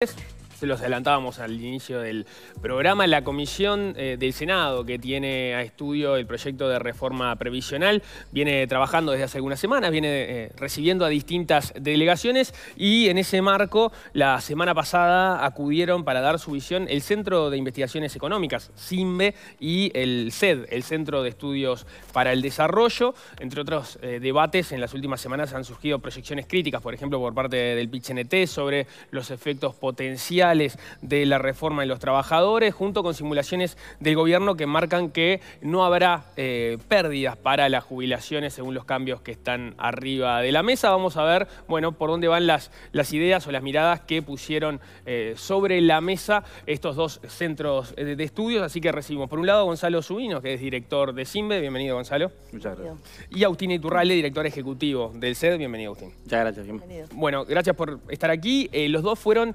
Yes. se los adelantábamos al inicio del programa, la comisión eh, del Senado que tiene a estudio el proyecto de reforma previsional viene trabajando desde hace algunas semanas, viene eh, recibiendo a distintas delegaciones y en ese marco la semana pasada acudieron para dar su visión el Centro de Investigaciones Económicas, CIMBE, y el CED, el Centro de Estudios para el Desarrollo. Entre otros eh, debates, en las últimas semanas han surgido proyecciones críticas, por ejemplo, por parte del PICNT sobre los efectos potenciales de la reforma de los trabajadores, junto con simulaciones del gobierno que marcan que no habrá eh, pérdidas para las jubilaciones según los cambios que están arriba de la mesa. Vamos a ver, bueno, por dónde van las, las ideas o las miradas que pusieron eh, sobre la mesa estos dos centros de, estudios. Así que recibimos, por un lado, a Gonzalo Subino, que es director de CIMBE. Bienvenido, Gonzalo. Muchas gracias. Y Agustín Iturralde, director ejecutivo del CED. Bienvenido, Agustín. Muchas gracias. Bienvenido. Bueno, gracias por estar aquí. Eh, los dos fueron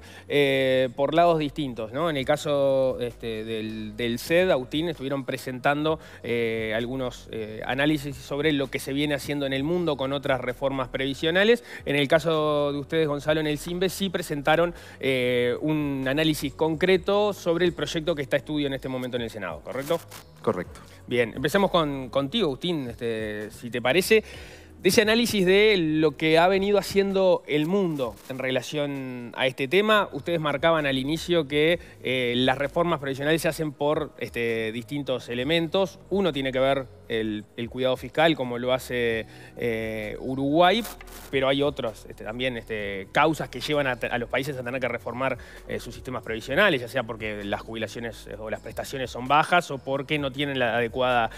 por lados distintos. ¿no? En el caso este, del, del, CED, Autín estuvieron presentando eh, algunos eh, análisis sobre lo que se viene haciendo en el mundo con otras reformas previsionales. En el caso de ustedes, Gonzalo, en el CIMBE sí presentaron eh, un análisis concreto sobre el proyecto que está estudio en este momento en el Senado, ¿correcto? Correcto. Bien, empecemos con, contigo, Agustín, este, si te parece de ese análisis de lo que ha venido haciendo el mundo en relación a este tema. Ustedes marcaban al inicio que eh, las reformas previsionales se hacen por este, distintos elementos. Uno tiene que ver el, cuidado fiscal, como lo hace eh, Uruguay, pero hay otras este, también este, causas que llevan a, los países a tener que reformar eh, sus sistemas previsionales, ya sea porque las jubilaciones o las prestaciones son bajas o porque no tienen la adecuada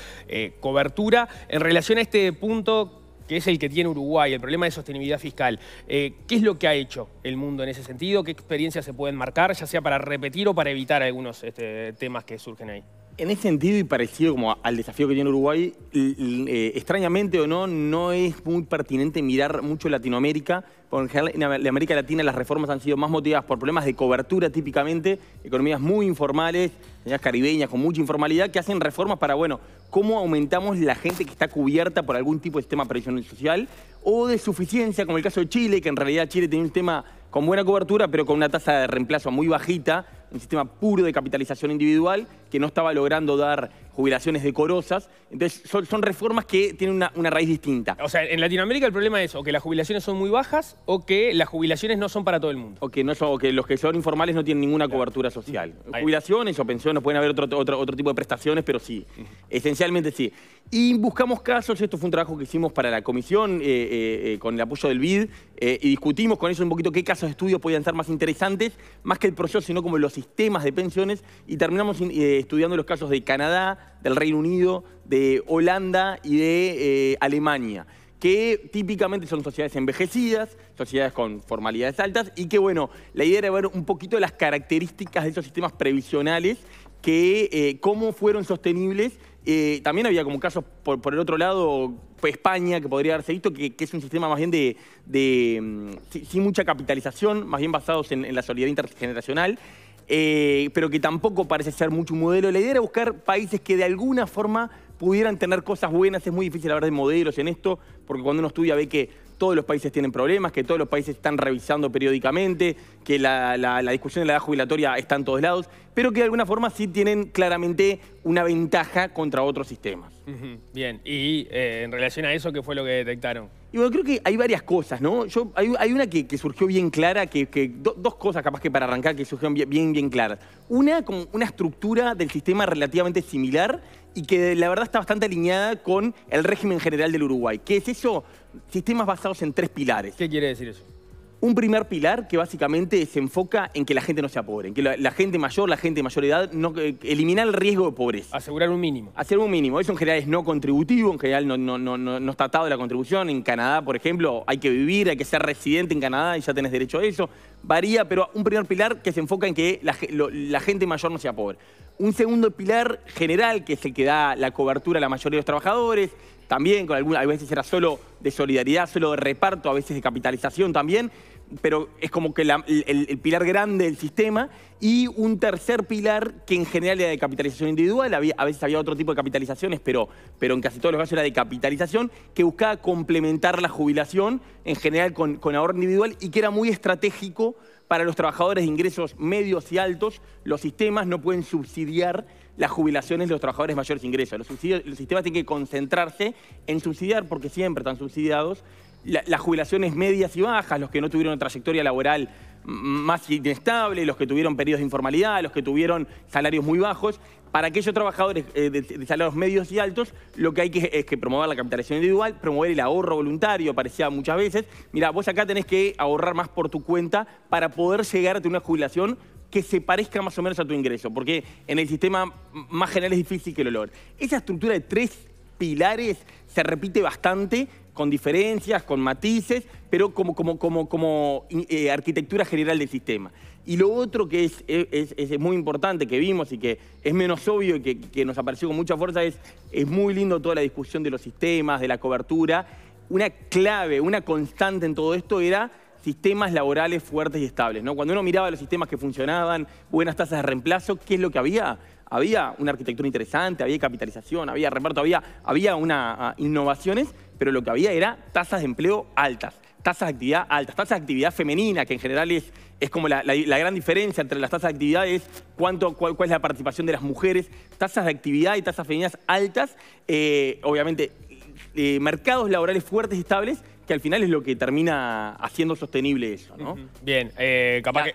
cobertura. En relación a este punto, que es el que tiene Uruguay, el problema de sostenibilidad fiscal. Eh, ¿Qué es lo que ha hecho el mundo en ese sentido? ¿Qué experiencias se pueden marcar, ya sea para repetir o para evitar algunos este, temas que surgen ahí? en ese sentido y parecido como al desafío que tiene Uruguay, eh, extrañamente o no, no es muy pertinente mirar mucho Latinoamérica, porque en general en América Latina las reformas han sido más motivadas por problemas de cobertura típicamente, economías muy informales, economías caribeñas con mucha informalidad, que hacen reformas para, bueno, cómo aumentamos la gente que está cubierta por algún tipo de sistema previsional social, o de suficiencia, como el caso de Chile, que en realidad Chile tiene un tema con buena cobertura, pero con una tasa de reemplazo muy bajita, un sistema puro de capitalización individual que no estaba logrando dar jubilaciones decorosas. Entonces, son, reformas que tienen una, raíz distinta. O sea, en Latinoamérica el problema es o que las jubilaciones son muy bajas o que las jubilaciones no son para todo el mundo. O que, no son, que los que son informales no tienen ninguna cobertura social. Jubilaciones o pensiones, pueden haber otro, tipo de prestaciones, pero sí, esencialmente sí. Y buscamos casos, esto fue un trabajo que hicimos para la comisión eh, eh, eh, con el apoyo del BID y discutimos con ellos un poquito qué casos de estudio podían ser más interesantes, más que el proceso, sino como los sistemas de pensiones y terminamos estudiando los casos de Canadá, del Reino Unido, de Holanda y de eh, Alemania que típicamente son sociedades envejecidas, sociedades con formalidades altas, y que bueno, la idea era ver un poquito las características de esos sistemas previsionales, que eh, cómo fueron sostenibles. Eh, también había como casos por, el otro lado, España, que podría haberse visto, que, es un sistema más bien de, mm, sin, mucha capitalización, más bien basados en, en la solidaridad intergeneracional. Eh, pero que tampoco parece ser mucho modelo. La idea era buscar países que de alguna forma pudieran tener cosas buenas. Es muy difícil hablar de modelos en esto, porque cuando uno estudia ve que todos los países tienen problemas, que todos los países están revisando periódicamente, que la, discusión de la edad jubilatoria está en todos lados, pero que de alguna forma sí tienen claramente una ventaja contra otros sistemas. Bien, y eh, en relación a eso, ¿qué fue lo que detectaron? Yo creo que hay varias cosas, ¿no? Yo, hay, una que, surgió bien clara, que, dos cosas capaz que para arrancar que surgieron bien, bien, claras. Una, como una estructura del sistema relativamente similar y que la verdad está bastante alineada con el régimen general del Uruguay. que es eso? Sistemas basados en tres pilares. ¿Qué quiere decir eso? un primer pilar que básicamente se enfoca en que la gente no sea pobre, en que la, gente mayor, la gente de mayor edad, no, eh, el riesgo de pobreza. Asegurar un mínimo. Hacer un mínimo. Eso en general es no contributivo, en general no, no, no, está atado de la contribución. En Canadá, por ejemplo, hay que vivir, hay que ser residente en Canadá y ya tenés derecho a eso. Varía, pero un primer pilar que se enfoca en que la, gente mayor no sea pobre. Un segundo pilar general, que es el que da la cobertura a la mayoría de los trabajadores, también con alguna, a veces era solo de solidaridad, solo de reparto, a veces de capitalización también pero es como que el, pilar grande del sistema, y un tercer pilar que en general era de capitalización individual, a veces había otro tipo de capitalizaciones, pero, pero en casi todos los casos era de capitalización, que buscaba complementar la jubilación en general con, ahorro individual y que era muy estratégico para los trabajadores de ingresos medios y altos, los sistemas no pueden subsidiar las jubilaciones de los trabajadores de mayores ingresos. los sistemas tienen que concentrarse en subsidiar, porque siempre están subsidiados, las jubilaciones medias y bajas, los que no tuvieron trayectoria laboral más inestable, los que tuvieron periodos de informalidad, los que tuvieron salarios muy bajos. Para aquellos trabajadores eh, de, salarios medios y altos, lo que hay que, es que promover la capitalización individual, promover el ahorro voluntario, parecía muchas veces. Mira, vos acá tenés que ahorrar más por tu cuenta para poder llegar a tener una jubilación que se parezca más o menos a tu ingreso, porque en el sistema más general es difícil que lo logres. Esa estructura de tres pilares se repite bastante con diferencias, con matices, pero como, como, como, eh, arquitectura general del sistema. Y lo otro que e, es, muy importante, que vimos y que es menos obvio y que, nos apareció con mucha fuerza, es, es muy lindo toda la discusión de los sistemas, de la cobertura. Una clave, una constante en todo esto era sistemas laborales fuertes y estables. ¿no? Cuando uno miraba los sistemas que funcionaban, buenas tasas de reemplazo, ¿qué es lo que había? Había una arquitectura interesante, había capitalización, había reparto, había, había una, ah, innovaciones pero lo que había era tasas de empleo altas, tasas de actividad altas, tasas de actividad femenina, que en general es, es como la, gran diferencia entre las tasas de actividad es cuánto, cuál, es la participación de las mujeres, tasas de actividad y tasas femeninas altas, eh, obviamente eh, mercados laborales fuertes y estables, que al final es lo que termina haciendo sostenible eso, ¿no? Bien, eh, capaz que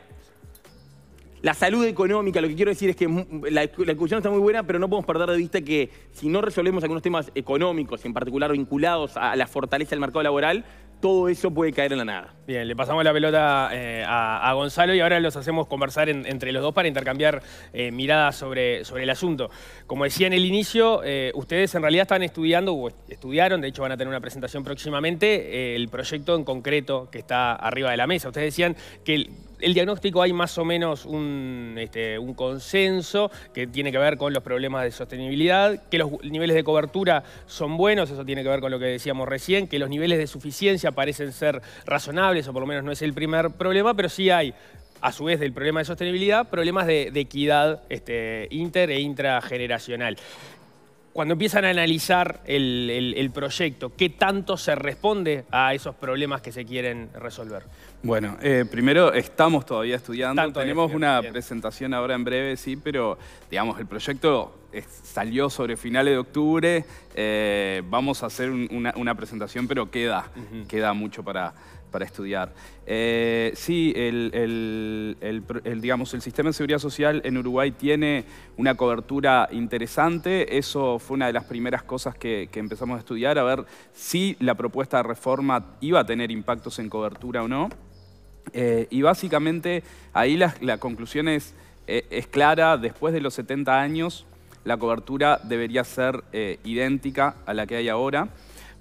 la salud económica, lo que quiero decir es que mm, la, discusión está muy buena, pero no podemos perder de vista que si no resolvemos algunos temas económicos, en particular vinculados a la fortaleza del mercado laboral, todo eso puede caer en la nada. Bien, le pasamos la pelota eh, a, Gonzalo y ahora los hacemos conversar entre los dos para intercambiar eh, miradas sobre, sobre el asunto. Como decía en el inicio, eh, ustedes en realidad están estudiando, o estudiaron, de hecho van a tener una presentación próximamente, el proyecto en concreto que está arriba de la mesa. Ustedes decían que el diagnóstico hay más o menos este, un, consenso que tiene que ver con los problemas de sostenibilidad, que los niveles de cobertura son buenos, eso tiene que ver con lo que decíamos recién, que los niveles de suficiencia parecen ser razonables, o por lo menos no es el primer problema, pero sí hay, a su vez del problema de sostenibilidad, problemas de, equidad este, inter e intrageneracional cuando empiezan a analizar el, proyecto, ¿qué tanto se responde a esos problemas que se quieren resolver? Bueno, eh, primero estamos todavía estudiando, tenemos una presentación ahora en breve, sí, pero digamos, el proyecto salió sobre finales de octubre, eh, vamos a hacer una, presentación, pero queda, queda mucho para para estudiar. Eh, sí, el, digamos, el sistema de seguridad social en Uruguay tiene una cobertura interesante. Eso fue una de las primeras cosas que, empezamos a estudiar, a ver si la propuesta de reforma iba a tener impactos en cobertura o no. Eh, y básicamente ahí la, conclusión eh, es, clara, después de los 70 años la cobertura debería ser idéntica a la que hay ahora,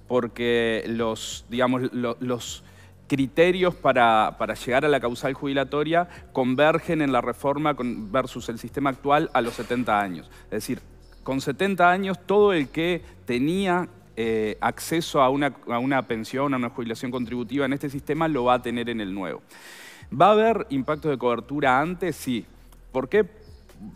porque los, digamos, los criterios para, llegar a la causal jubilatoria convergen en la reforma versus el sistema actual a los 70 años. Es decir, con 70 años todo el que tenía eh, acceso a una, a una pensión, a una jubilación contributiva en este sistema, lo va a tener en el nuevo. ¿Va a haber impactos de cobertura antes? Sí. ¿Por qué?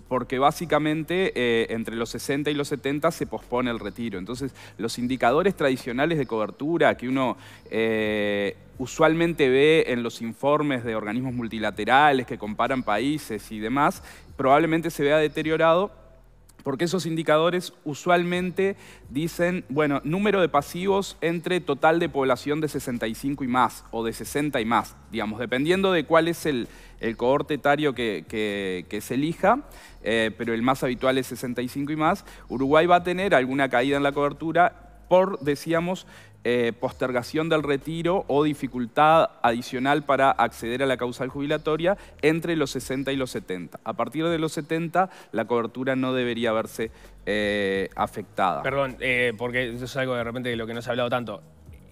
porque básicamente eh, entre los 60 y los 70 se pospone el retiro. Entonces, los indicadores tradicionales de cobertura que uno eh, usualmente ve en los informes de organismos multilaterales que comparan países y demás, probablemente se vea deteriorado porque esos indicadores usualmente dicen, bueno, número de pasivos entre total de población de 65 y más, o de 60 y más, digamos, dependiendo de cuál es el, el cohorte etario que, que, se elija, eh, pero el más habitual es 65 y más, Uruguay va a tener alguna caída en la cobertura por, decíamos, eh, postergación del retiro o dificultad adicional para acceder a la causal jubilatoria entre los 60 y los 70. A partir de los 70, la cobertura no debería verse eh, afectada. Perdón, eh, porque eso es algo de repente de lo que no se ha hablado tanto.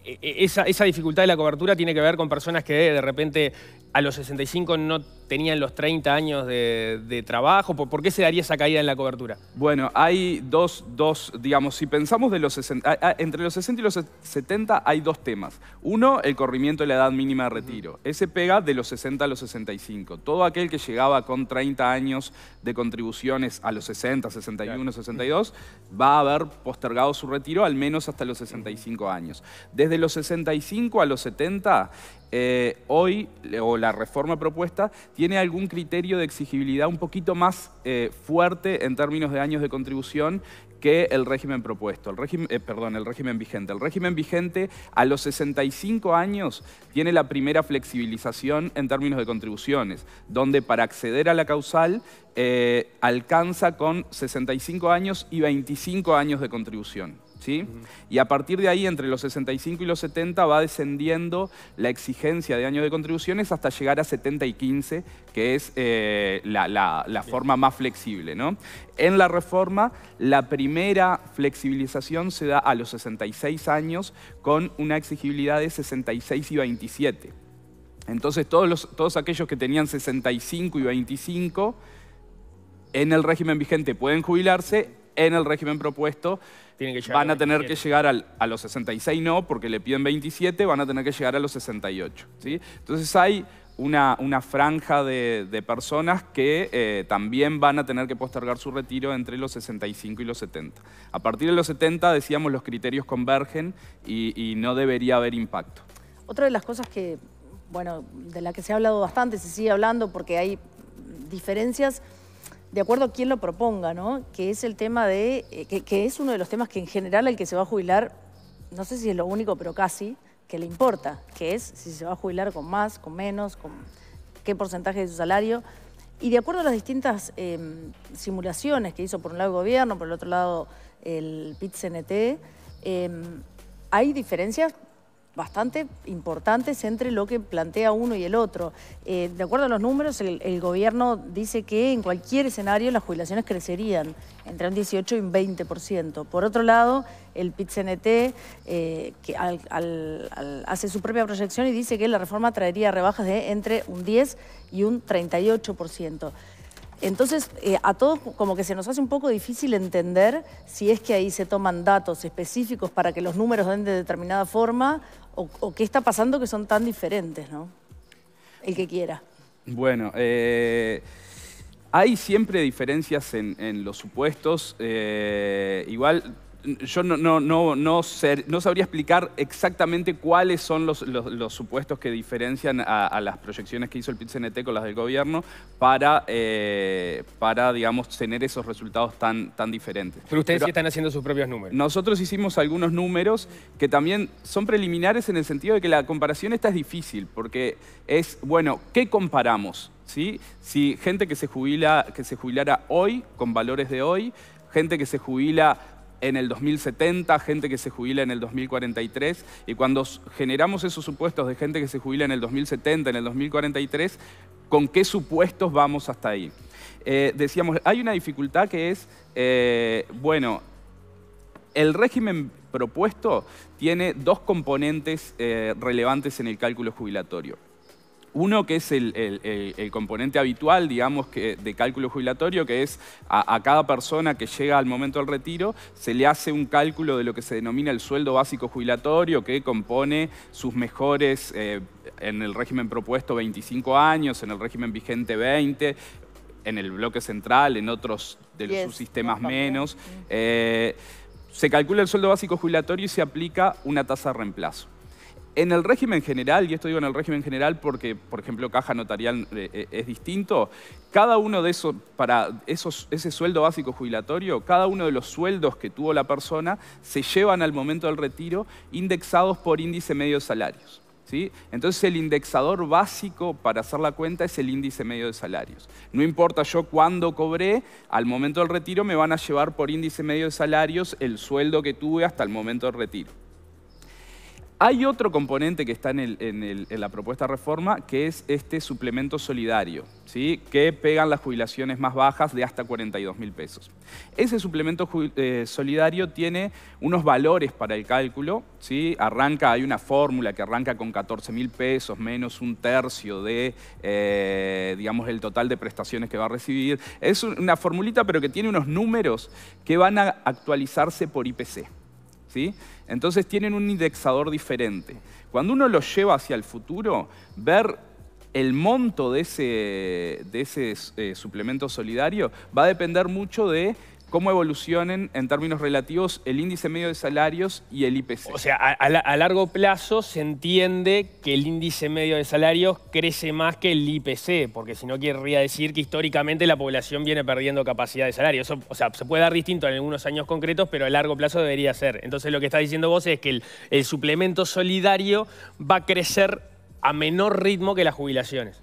E, e, esa, esa, dificultad de la cobertura tiene que ver con personas que de repente a los 65 no tenían los 30 años de, trabajo? ¿Por, qué se daría esa caída en la cobertura? Bueno, hay dos, dos digamos, si pensamos de los 60, entre los 60 y los 70 hay dos temas. Uno, el corrimiento de la edad mínima de retiro. Ese pega de los 60 a los 65. Todo aquel que llegaba con 30 años de contribuciones a los 60, 61, 62, va a haber postergado su retiro al menos hasta los 65 años. Desde los 65 a los 70 eh, hoy, o la reforma propuesta, tiene algún criterio de exigibilidad un poquito más eh, fuerte en términos de años de contribución que el régimen propuesto, el régimen, eh, el régimen vigente. El régimen vigente a los 65 años tiene la primera flexibilización en términos de contribuciones, donde para acceder a la causal alcanza con 65 años y 25 años de contribución. Y a partir de ahí, entre los 65 y los 70, va descendiendo la exigencia de año de contribuciones hasta llegar a 75, que es eh, la, forma más flexible. En la reforma, la primera flexibilización se da a los 66 años con una exigibilidad de 66 y 27. Entonces, todos, los, todos aquellos que tenían 65 y 25 en el régimen vigente pueden jubilarse, en el régimen propuesto van a, tener que llegar a los 66 no, porque le piden 27, van a tener que llegar a los 68. ¿sí? Entonces hay una, franja de, personas que eh, también van a tener que postergar su retiro entre los 65 y los 70. A partir de los 70, decíamos, los criterios convergen y, y no debería haber impacto. Otra de las cosas que, bueno, de la que se ha hablado bastante, se sigue hablando porque hay diferencias de acuerdo a quién lo proponga, ¿no? Que es el tema de, eh, que, es uno de los temas que en general el que se va a jubilar, no sé si es lo único, pero casi, que le importa, que es si se va a jubilar con más, con menos, con qué porcentaje de su salario. Y de acuerdo a las distintas em, simulaciones que hizo por un lado el gobierno, por el otro lado el PIT-CNT, em, hay diferencias bastante importantes entre lo que plantea uno y el otro. Eh, de acuerdo a los números, el, gobierno dice que en cualquier escenario las jubilaciones crecerían entre un 18 y un 20%. Por otro lado, el pit eh, hace su propia proyección y dice que la reforma traería rebajas de entre un 10 y un 38%. Entonces, eh, a todos como que se nos hace un poco difícil entender si es que ahí se toman datos específicos para que los números den de determinada forma o, qué está pasando que son tan diferentes, ¿no? El que quiera. Bueno, eh, hay siempre diferencias en, los supuestos. Eh, igual yo no, no, no, no, no, sabría explicar exactamente cuáles son los, supuestos que diferencian a, las proyecciones que hizo el pit -CNT con las del gobierno para, eh, para digamos, tener esos resultados tan, tan diferentes. Pero ustedes sí están haciendo sus propios números. Nosotros hicimos algunos números que también son preliminares en el sentido de que la comparación esta es difícil, porque es, bueno, ¿qué comparamos? ¿Sí? Si gente que se, jubila, que se jubilara hoy, con valores de hoy, gente que se jubila en el 2070, gente que se jubila en el 2043, y cuando generamos esos supuestos de gente que se jubila en el 2070, en el 2043, ¿con qué supuestos vamos hasta ahí? Eh, decíamos, hay una dificultad que es, eh, bueno, el régimen propuesto tiene dos componentes eh, relevantes en el cálculo jubilatorio. Uno que es el, componente habitual, digamos, que, de cálculo jubilatorio, que es a, cada persona que llega al momento del retiro, se le hace un cálculo de lo que se denomina el sueldo básico jubilatorio, que compone sus mejores, eh, en el régimen propuesto 25 años, en el régimen vigente 20, en el bloque central, en otros de los subsistemas menos. Eh, se calcula el sueldo básico jubilatorio y se aplica una tasa de reemplazo. En el régimen general, y esto digo en el régimen general porque, por ejemplo, caja notarial eh, eh, es distinto, cada uno de esos, para ese sueldo básico jubilatorio, cada uno de los sueldos que tuvo la persona se llevan al momento del retiro indexados por índice medio de salarios. ¿Sí? Entonces el indexador básico para hacer la cuenta es el índice medio de salarios. No importa yo cuándo cobré, al momento del retiro me van a llevar por índice medio de salarios el sueldo que tuve hasta el momento del retiro. Hay otro componente que está en, la propuesta de reforma, que es este suplemento solidario, ¿sí? que pegan las jubilaciones más bajas de hasta 42 mil pesos. Ese suplemento eh, solidario tiene unos valores para el cálculo. Arranca, hay una fórmula que arranca con 14 mil pesos menos un tercio de, eh, digamos, el total de prestaciones que va a recibir. Es una formulita, pero que tiene unos números que van a actualizarse por IPC. Entonces tienen un indexador diferente. Cuando uno los lleva hacia el futuro, ver el monto de ese, eh, suplemento solidario va a depender mucho de cómo evolucionen en términos relativos el índice medio de salarios y el IPC. O sea, a, largo plazo se entiende que el índice medio de salarios crece más que el IPC, porque si no querría decir que históricamente la población viene perdiendo capacidad de salario. o sea, se puede dar distinto en algunos años concretos, pero a largo plazo debería ser. Entonces lo que está diciendo vos es que el suplemento solidario va a crecer a menor ritmo que las jubilaciones.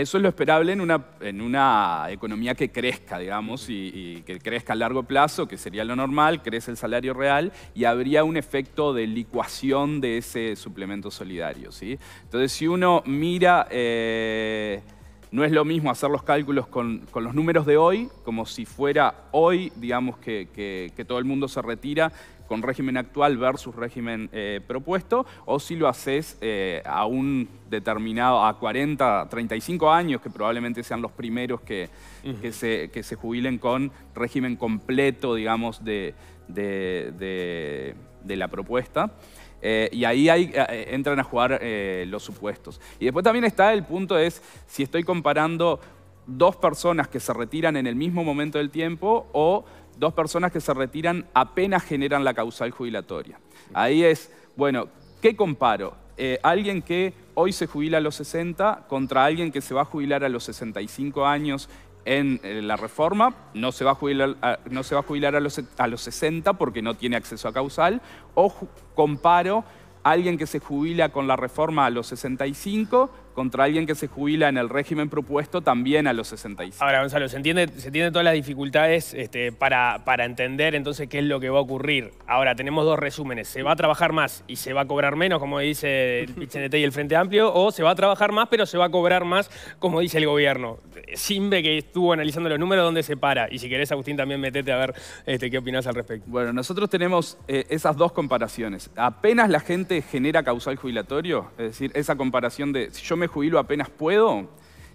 Eso es lo esperable en una, en una economía que crezca, digamos, y, que crezca a largo plazo, que sería lo normal, crece el salario real y habría un efecto de licuación de ese suplemento solidario. ¿sí? Entonces, si uno mira... Eh, no es lo mismo hacer los cálculos con, los números de hoy, como si fuera hoy, digamos, que todo el mundo se retira, con régimen actual versus régimen eh, propuesto, o si lo haces eh, a un determinado, a 40, 35 años, que probablemente sean los primeros que, que, se, jubilen con régimen completo, digamos, de, la propuesta. Eh, y ahí hay, entran a jugar los supuestos. Y después también está el punto es si estoy comparando dos personas que se retiran en el mismo momento del tiempo o dos personas que se retiran apenas generan la causal jubilatoria. Ahí es, bueno, ¿qué comparo? Eh, alguien que hoy se jubila a los 60 contra alguien que se va a jubilar a los 65 años en la reforma, no se va a jubilar, no se va a, jubilar a, los, a los 60 porque no tiene acceso a causal, o comparo alguien que se jubila con la reforma a los 65 contra alguien que se jubila en el régimen propuesto también a los 65. Ahora, Gonzalo, se entiende, se todas las dificultades este, para, para entender entonces qué es lo que va a ocurrir. Ahora, tenemos dos resúmenes. ¿Se va a trabajar más y se va a cobrar menos, como dice el PCNT y el Frente Amplio? ¿O se va a trabajar más, pero se va a cobrar más, como dice el gobierno? Simbe, que estuvo analizando los números, ¿dónde se para? Y si querés, Agustín, también metete a ver este, qué opinás al respecto. Bueno, nosotros tenemos eh, esas dos comparaciones. Apenas la gente genera causal jubilatorio, es decir, esa comparación de si me jubilo apenas puedo,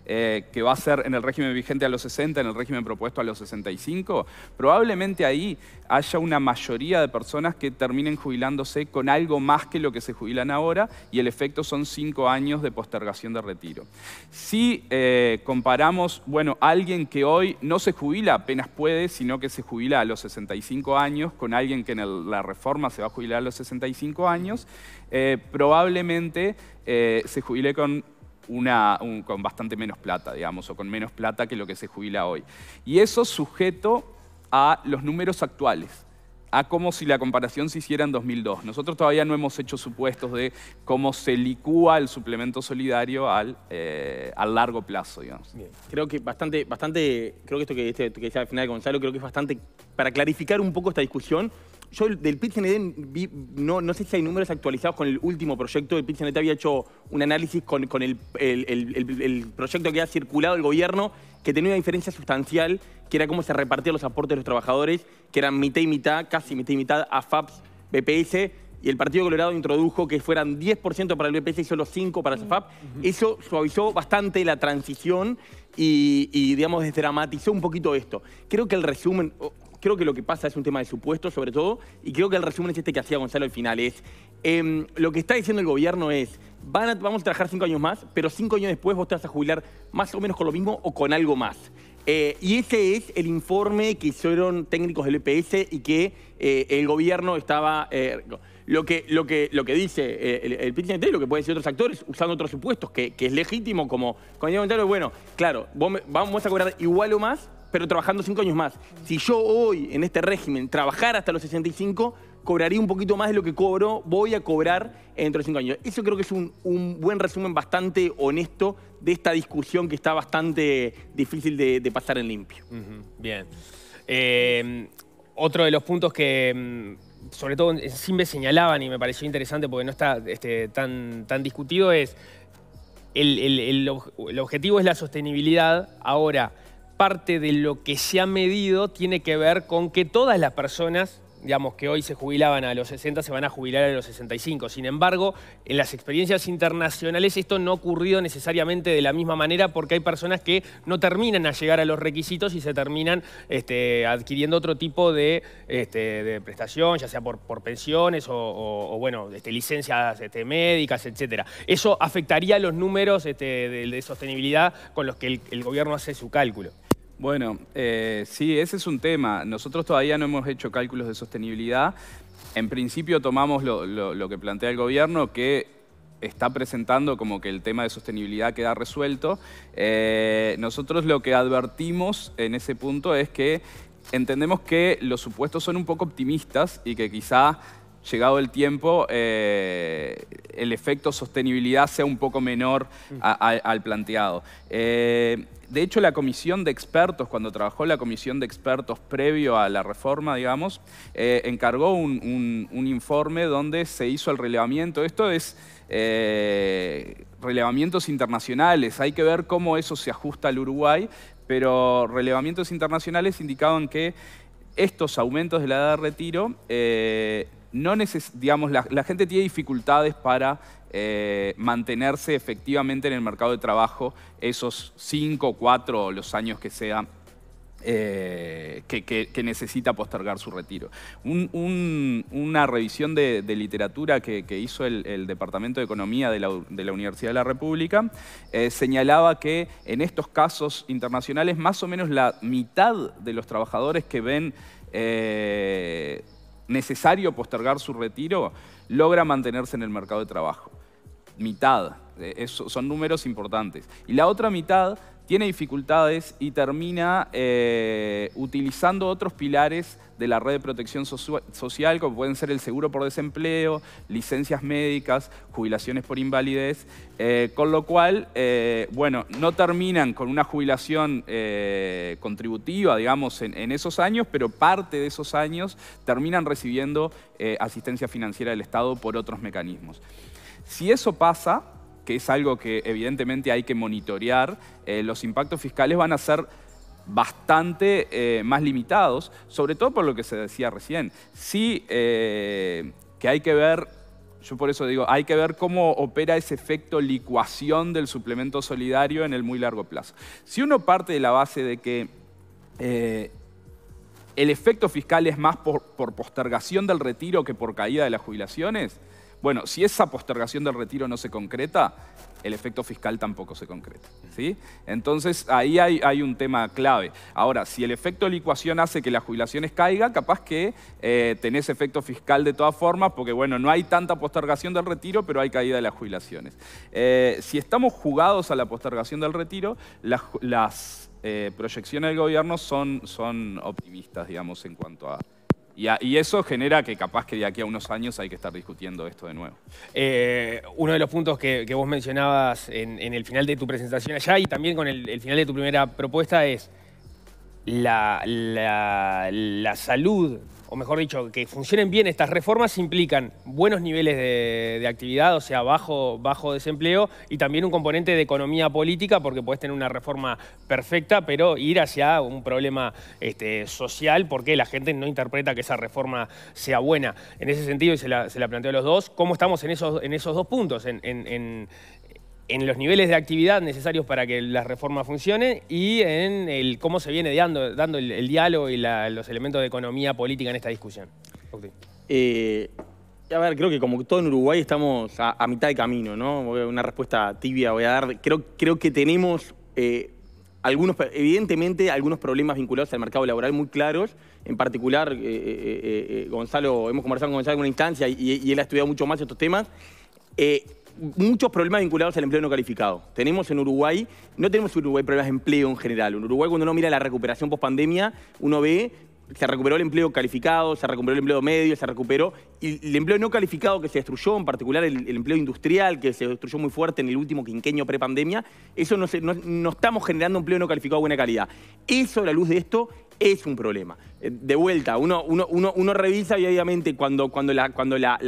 eh, que va a ser en el régimen vigente a los 60, en el régimen propuesto a los 65, probablemente ahí haya una mayoría de personas que terminen jubilándose con algo más que lo que se jubilan ahora y el efecto son cinco años de postergación de retiro. Si eh, comparamos, bueno, alguien que hoy no se jubila apenas puede, sino que se jubila a los 65 años con alguien que en la reforma se va a jubilar a los 65 años, eh, probablemente se jubile con con bastante menos plata, digamos, o con menos plata que lo que se jubila hoy. Y eso sujeto a los números actuales a como si la comparación se hiciera en 2002. Nosotros todavía no hemos hecho supuestos de cómo se licúa el suplemento solidario al, eh, largo plazo, digamos. Creo que bastante, bastante, creo que esto que, decía al final Gonzalo, creo que es bastante, para clarificar un poco esta discusión, yo del Pit no, no sé si hay números actualizados con el último proyecto. El Pit había hecho un análisis con, el, proyecto que ha circulado el gobierno, que tenía una diferencia sustancial, que era cómo se repartían los aportes de los trabajadores, que eran mitad y mitad, casi mitad y mitad, a FAPS, BPS, y el Partido Colorado introdujo que fueran 10% para el BPS y solo 5% para SAFAP. Eso suavizó bastante la transición y, y, digamos, desdramatizó un poquito esto. Creo que el resumen, creo que lo que pasa es un tema de supuestos, sobre todo, y creo que el resumen es este que hacía Gonzalo al final, es em, lo que está diciendo el gobierno es, vamos a trabajar cinco años más, pero cinco años después vos te vas a jubilar más o menos con lo mismo o con algo más. Eh, y ese es el informe que hicieron técnicos del EPS y que eh, el gobierno estaba... Eh, lo que, lo, que, lo que, dice el, el lo que pueden decir otros actores, usando otros supuestos, que, es legítimo, como con el bueno, claro, vamos a cobrar igual o más, pero trabajando cinco años más. Si yo hoy, en este régimen, trabajara hasta los 65, cobraría un poquito más de lo que cobro, voy a cobrar dentro de cinco años. Eso creo que es un, buen resumen bastante honesto de esta discusión que está bastante difícil de, pasar en limpio. Bien. Em, otro de los puntos que em, sobre todo me señalaban y me pareció interesante porque no está este, tan, tan discutido es el, el objetivo es la sostenibilidad. Ahora, parte de lo que se ha medido tiene que ver con que todas las personas digamos, que hoy se jubilaban a los 60, se van a jubilar a los 65. Sin embargo, en las experiencias internacionales esto no ha ocurrido necesariamente de la misma manera porque hay personas que no terminan a llegar a los requisitos y se terminan este, adquiriendo otro tipo este, de, prestación, ya sea por, pensiones o, bueno, este, licencias médicas, etc. Eso afectaría los números de, sostenibilidad con los que el gobierno hace su cálculo. Bueno, eh, sí, ese es un tema. Nosotros todavía no hemos hecho cálculos de sostenibilidad. En principio tomamos lo, que plantea el gobierno, que está presentando como que el tema de sostenibilidad queda resuelto. Eh, nosotros lo que advertimos en ese punto es que entendemos que los supuestos son un poco optimistas y que quizá llegado el tiempo, eh, el efecto sostenibilidad sea un poco menor al planteado. Eh, de hecho, la comisión de expertos, cuando trabajó la comisión de expertos previo a la reforma, digamos, eh, encargó un, informe donde se hizo el relevamiento. Esto es relevamientos internacionales. Hay que ver cómo eso se ajusta al Uruguay, pero relevamientos internacionales indicaban que estos aumentos de la edad de retiro no la, gente tiene dificultades para eh, mantenerse efectivamente en el mercado de trabajo esos cinco o los años que sea eh, que, necesita postergar su retiro. una revisión de, literatura que, hizo el, Departamento de Economía de la, Universidad de la República eh, señalaba que en estos casos internacionales más o menos la mitad de los trabajadores que ven necesario postergar su retiro, logra mantenerse en el mercado de trabajo. Mitad, eh, son números importantes. Y la otra mitad tiene dificultades y termina eh, utilizando otros pilares de la red de protección social, como pueden ser el seguro por desempleo, licencias médicas, jubilaciones por invalidez, eh, con lo cual, eh, bueno, no terminan con una jubilación contributiva, digamos, en, esos años, pero parte de esos años terminan recibiendo asistencia financiera del Estado por otros mecanismos. Si eso pasa, que es algo que evidentemente hay que monitorear, eh, los impactos fiscales van a ser bastante eh, más limitados, sobre todo por lo que se decía recién. Sí eh, que hay que ver, yo por eso digo, hay que ver cómo opera ese efecto licuación del suplemento solidario en el muy largo plazo. Si uno parte de la base de que el efecto fiscal es más por postergación del retiro que por caída de las jubilaciones, bueno, si esa postergación del retiro no se concreta, el efecto fiscal tampoco se concreta. ¿sí? Entonces, ahí hay, un tema clave. Ahora, si el efecto de licuación hace que las jubilaciones caigan, capaz que eh, tenés efecto fiscal de todas formas, porque bueno, no hay tanta postergación del retiro, pero hay caída de las jubilaciones. Eh, si estamos jugados a la postergación del retiro, las, eh, proyecciones del gobierno son, son optimistas, digamos, en cuanto a y, eso genera que capaz que de aquí a unos años hay que estar discutiendo esto de nuevo. Eh, uno de los puntos que, vos mencionabas en, el final de tu presentación allá y también con el, final de tu primera propuesta es la salud o mejor dicho, que funcionen bien estas reformas implican buenos niveles de, actividad, o sea, bajo, bajo desempleo y también un componente de economía política, porque puedes tener una reforma perfecta, pero ir hacia un problema este, social porque la gente no interpreta que esa reforma sea buena. En ese sentido, y se la, se planteo a los dos, ¿cómo estamos en esos, en esos dos puntos? en los niveles de actividad necesarios para que las reformas funcione y en el cómo se viene dando, dando el, diálogo y los elementos de economía política en esta discusión. Eh, a ver, creo que como todo en Uruguay estamos a, mitad de camino, ¿no? Una respuesta tibia voy a dar. Creo, creo que tenemos eh, algunos, evidentemente, algunos problemas vinculados al mercado laboral muy claros. En particular, eh, Gonzalo, hemos conversado con Gonzalo en una instancia y, él ha estudiado mucho más estos temas muchos problemas vinculados al empleo no calificado. Tenemos en Uruguay, no tenemos en Uruguay problemas de empleo en general. En Uruguay, cuando uno mira la recuperación post pandemia, uno ve que se recuperó el empleo calificado, se recuperó el empleo medio, se recuperó y el empleo no calificado que se destruyó, en particular el, empleo industrial que se destruyó muy fuerte en el último quinquenio prepandemia, eso no, no, estamos generando empleo no calificado de buena calidad. Eso, a la luz de esto, es un problema. Eh, de vuelta, uno, revisa y obviamente cuando, cuando, la, cuando la,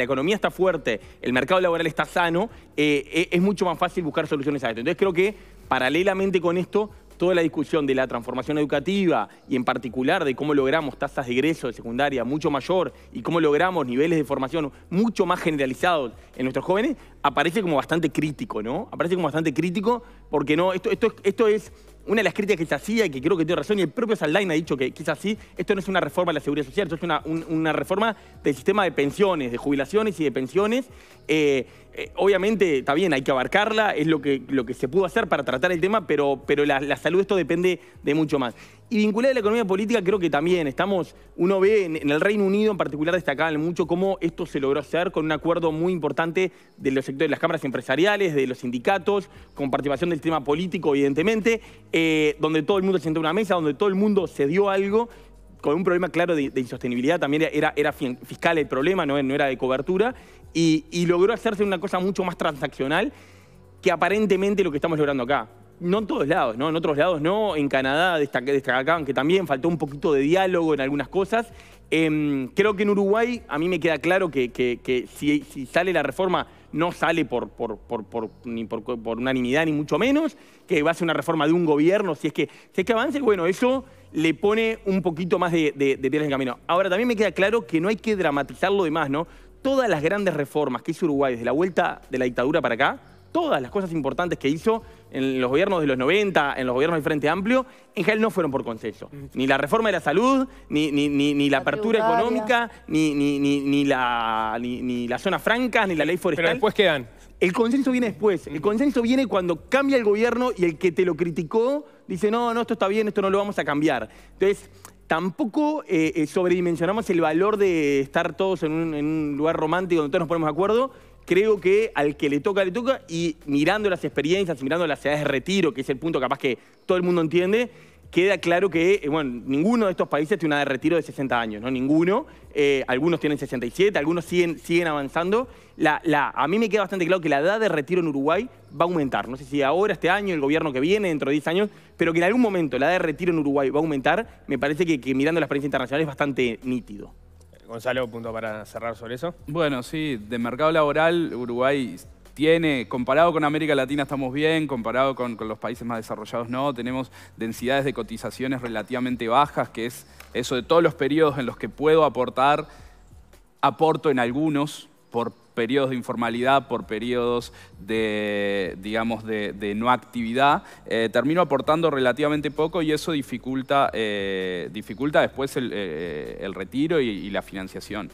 economía está fuerte, el mercado laboral está sano, eh, eh, es mucho más fácil buscar soluciones a esto. Entonces creo que paralelamente con esto, toda la discusión de la transformación educativa y en particular de cómo logramos tasas de egreso de secundaria mucho mayor y cómo logramos niveles de formación mucho más generalizados en nuestros jóvenes, aparece como bastante crítico, ¿no? Aparece como bastante crítico porque no, esto, esto, esto es una de las críticas que se hacía y que creo que tiene razón, y el propio Saldain ha dicho que quizás sí, esto no es una reforma de la seguridad social, esto es una, reforma del sistema de pensiones, de jubilaciones y de pensiones. Eh, eh, obviamente, está bien, hay que abarcarla, es lo que, lo que se pudo hacer para tratar el tema, pero, pero la, la salud esto depende de mucho más. Y vinculada a la economía política, creo que también estamos, uno ve en, el Reino Unido en particular destacaban mucho cómo esto se logró hacer con un acuerdo muy importante de los sectores de las cámaras empresariales, de los sindicatos, con participación del tema político, evidentemente, eh, donde todo el mundo se sentó en una mesa, donde todo el mundo se dio algo con un problema claro de, insostenibilidad, también era, fiscal el problema, no, era de cobertura, y, y logró hacerse una cosa mucho más transaccional que aparentemente lo que estamos logrando acá no en todos lados, ¿no? En otros lados no. En Canadá destacaban que también faltó un poquito de diálogo en algunas cosas. Em, creo que en Uruguay a mí me queda claro que, si, sale la reforma no sale por, ni por, unanimidad ni mucho menos, que va a ser una reforma de un gobierno, si es que, si que avance, bueno, eso le pone un poquito más de, piedras en el camino. Ahora, también me queda claro que no hay que dramatizar lo demás, ¿no? Todas las grandes reformas que hizo Uruguay desde la vuelta de la dictadura para acá, todas las cosas importantes que hizo en los gobiernos de los 90, en los gobiernos del Frente Amplio, en general no fueron por consenso. Ni la reforma de la salud, ni, la, apertura económica, ni, la, ni, zona franca, ni la ley forestal. Pero después quedan. El consenso viene después. El mm. consenso viene cuando cambia el gobierno y el que te lo criticó dice, no, no, esto está bien, esto no lo vamos a cambiar. Entonces, tampoco eh, eh, sobredimensionamos el valor de estar todos en un lugar romántico donde todos nos ponemos de acuerdo creo que al que le toca, le toca, y mirando las experiencias, mirando las edades de retiro, que es el punto capaz que todo el mundo entiende, queda claro que, eh, bueno, ninguno de estos países tiene una edad de retiro de 60 años, Ninguno. Eh, algunos tienen 67, algunos siguen, avanzando. a mí me queda bastante claro que la edad de retiro en Uruguay va a aumentar. No sé si ahora, este año, el gobierno que viene, dentro de 10 años, pero que en algún momento la edad de retiro en Uruguay va a aumentar, me parece que, que mirando la experiencia internacional es bastante nítido. Gonzalo, punto para cerrar sobre eso. Bueno, sí, de mercado laboral, Uruguay tiene, comparado con América Latina estamos bien, comparado con, los países más desarrollados no, tenemos densidades de cotizaciones relativamente bajas, que es eso de todos los periodos en los que puedo aportar, aporto en algunos, por periodos de informalidad, por periodos de, digamos, de, no actividad, eh, termino aportando relativamente poco y eso dificulta, eh, dificulta después el, eh, retiro y, la financiación.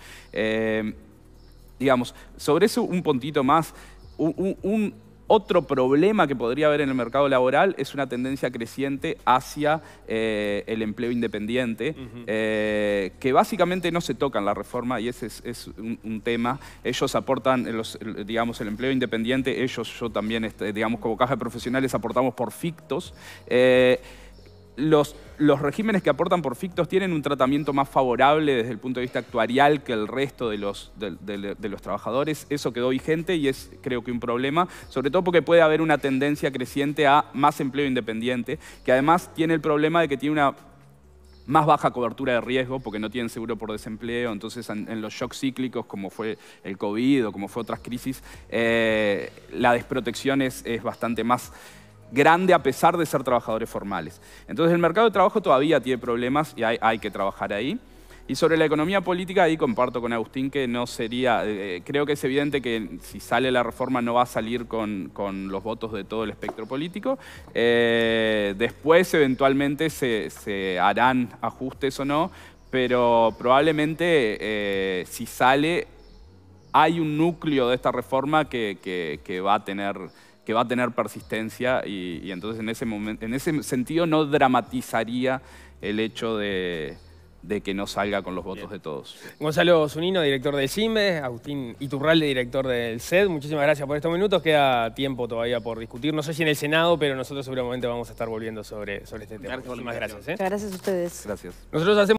digamos, sobre eso un puntito más, un otro problema que podría haber en el mercado laboral es una tendencia creciente hacia eh, el empleo independiente, eh, que básicamente no se toca en la reforma y ese es, un, tema. Ellos aportan, eh, digamos, el empleo independiente, ellos, yo también, este, digamos, como caja de profesionales aportamos por fictos. los, los regímenes que aportan por fictos tienen un tratamiento más favorable desde el punto de vista actuarial que el resto de los, trabajadores. Eso quedó vigente y es creo que un problema, sobre todo porque puede haber una tendencia creciente a más empleo independiente, que además tiene el problema de que tiene una más baja cobertura de riesgo porque no tienen seguro por desempleo, entonces en, los shocks cíclicos como fue el COVID o como fue otras crisis, eh, la desprotección es bastante más grande a pesar de ser trabajadores formales. Entonces el mercado de trabajo todavía tiene problemas y hay, que trabajar ahí. Y sobre la economía política, ahí comparto con Agustín que no sería, eh, eh, creo que es evidente que si sale la reforma no va a salir con, los votos de todo el espectro político. Eh, después eventualmente se, harán ajustes o no, pero probablemente si sale hay un núcleo de esta reforma que va a tener que va a tener persistencia y, entonces en ese, momento, en ese sentido no dramatizaría el hecho de, que no salga con los votos de todos. Gonzalo Zunino, director del CIME, Agustín Iturralde, director del SED, muchísimas gracias por estos minutos, queda tiempo todavía por discutir, no sé si en el Senado, pero nosotros seguramente vamos a estar volviendo sobre, sobre este tema. muchísimas gracias. ¿eh? gracias a ustedes. Gracias. Nosotros hacemos